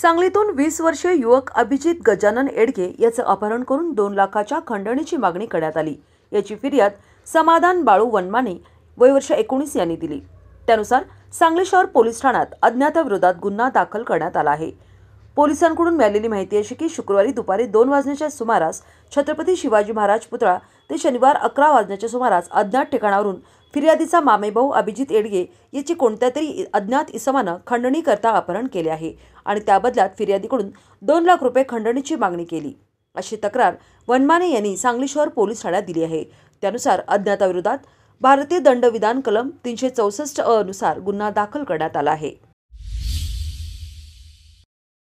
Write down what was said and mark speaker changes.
Speaker 1: सांगलीतून वीस वर्षीय युवक अभिजित गजानन एडगे याचं अपहरण करून दोन लाखाच्या खंडणीची मागणी करण्यात आली याची फिर्याद समाधान बाळू वनमाने वयवर्ष एकोणीस यांनी दिली त्यानुसार सांगली शहर पोलीस ठाण्यात अज्ञाताविरोधात गुन्हा दाखल करण्यात आला आहे पोलिसांकडून मिळालेली माहिती अशी की शुक्रवारी दुपारी दोन वाजण्याच्या सुमारास छत्रपती शिवाजी महाराज पुतळा ते शनिवार अकरा वाजण्याच्या सुमारास अज्ञात ठिकाणावरून फिर्यादीचा मामेभाऊ अभिजित एडगे याची कोणत्या तरी अज्ञात इसमानं खंडणी करता अपहरण केले आहे आणि त्याबदल्यात फिर्यादीकडून दोन लाख रुपये खंडणीची मागणी केली अशी तक्रार वनमाने यांनी सांगली शहर पोलीस ठाण्यात दिली आहे त्यानुसार अज्ञाताविरोधात भारतीय दंडविधान कलम तीनशे चौसष्ट अनुसार गुन्हा दाखल करण्यात आला आहे